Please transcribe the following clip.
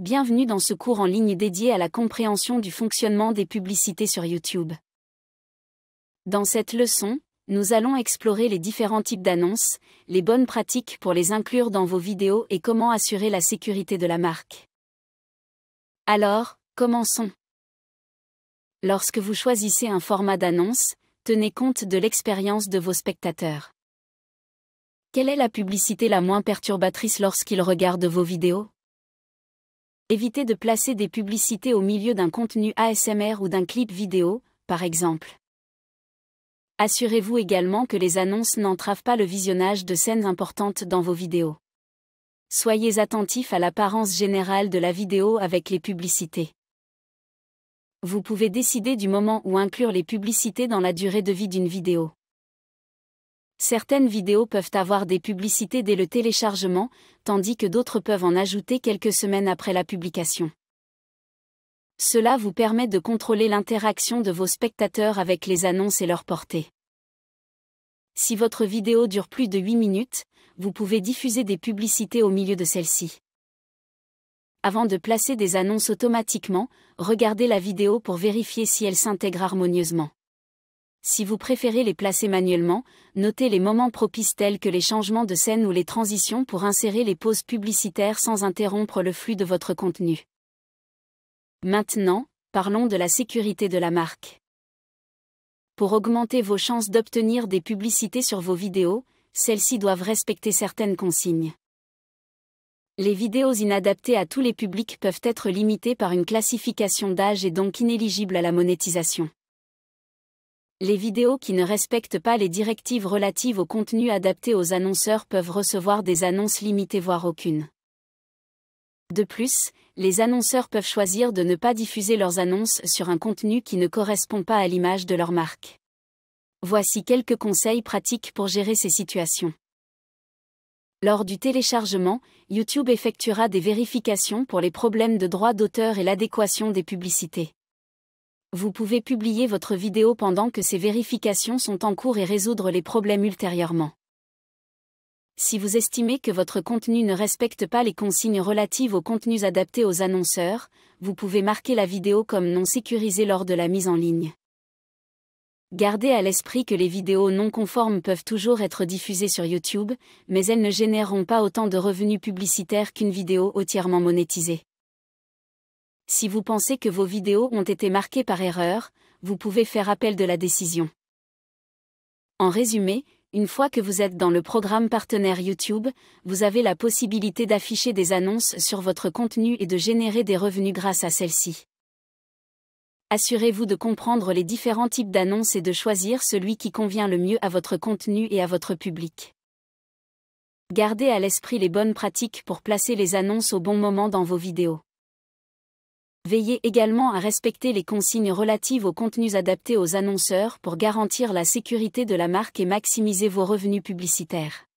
Bienvenue dans ce cours en ligne dédié à la compréhension du fonctionnement des publicités sur YouTube. Dans cette leçon, nous allons explorer les différents types d'annonces, les bonnes pratiques pour les inclure dans vos vidéos et comment assurer la sécurité de la marque. Alors, commençons. Lorsque vous choisissez un format d'annonce, tenez compte de l'expérience de vos spectateurs. Quelle est la publicité la moins perturbatrice lorsqu'ils regardent vos vidéos Évitez de placer des publicités au milieu d'un contenu ASMR ou d'un clip vidéo, par exemple. Assurez-vous également que les annonces n'entravent pas le visionnage de scènes importantes dans vos vidéos. Soyez attentif à l'apparence générale de la vidéo avec les publicités. Vous pouvez décider du moment où inclure les publicités dans la durée de vie d'une vidéo. Certaines vidéos peuvent avoir des publicités dès le téléchargement, tandis que d'autres peuvent en ajouter quelques semaines après la publication. Cela vous permet de contrôler l'interaction de vos spectateurs avec les annonces et leur portée. Si votre vidéo dure plus de 8 minutes, vous pouvez diffuser des publicités au milieu de celle-ci. Avant de placer des annonces automatiquement, regardez la vidéo pour vérifier si elle s'intègre harmonieusement. Si vous préférez les placer manuellement, notez les moments propices tels que les changements de scène ou les transitions pour insérer les pauses publicitaires sans interrompre le flux de votre contenu. Maintenant, parlons de la sécurité de la marque. Pour augmenter vos chances d'obtenir des publicités sur vos vidéos, celles-ci doivent respecter certaines consignes. Les vidéos inadaptées à tous les publics peuvent être limitées par une classification d'âge et donc inéligibles à la monétisation. Les vidéos qui ne respectent pas les directives relatives au contenu adapté aux annonceurs peuvent recevoir des annonces limitées voire aucune. De plus, les annonceurs peuvent choisir de ne pas diffuser leurs annonces sur un contenu qui ne correspond pas à l'image de leur marque. Voici quelques conseils pratiques pour gérer ces situations. Lors du téléchargement, YouTube effectuera des vérifications pour les problèmes de droit d'auteur et l'adéquation des publicités vous pouvez publier votre vidéo pendant que ces vérifications sont en cours et résoudre les problèmes ultérieurement. Si vous estimez que votre contenu ne respecte pas les consignes relatives aux contenus adaptés aux annonceurs, vous pouvez marquer la vidéo comme non sécurisée lors de la mise en ligne. Gardez à l'esprit que les vidéos non conformes peuvent toujours être diffusées sur YouTube, mais elles ne généreront pas autant de revenus publicitaires qu'une vidéo entièrement monétisée. Si vous pensez que vos vidéos ont été marquées par erreur, vous pouvez faire appel de la décision. En résumé, une fois que vous êtes dans le programme partenaire YouTube, vous avez la possibilité d'afficher des annonces sur votre contenu et de générer des revenus grâce à celles-ci. Assurez-vous de comprendre les différents types d'annonces et de choisir celui qui convient le mieux à votre contenu et à votre public. Gardez à l'esprit les bonnes pratiques pour placer les annonces au bon moment dans vos vidéos. Veillez également à respecter les consignes relatives aux contenus adaptés aux annonceurs pour garantir la sécurité de la marque et maximiser vos revenus publicitaires.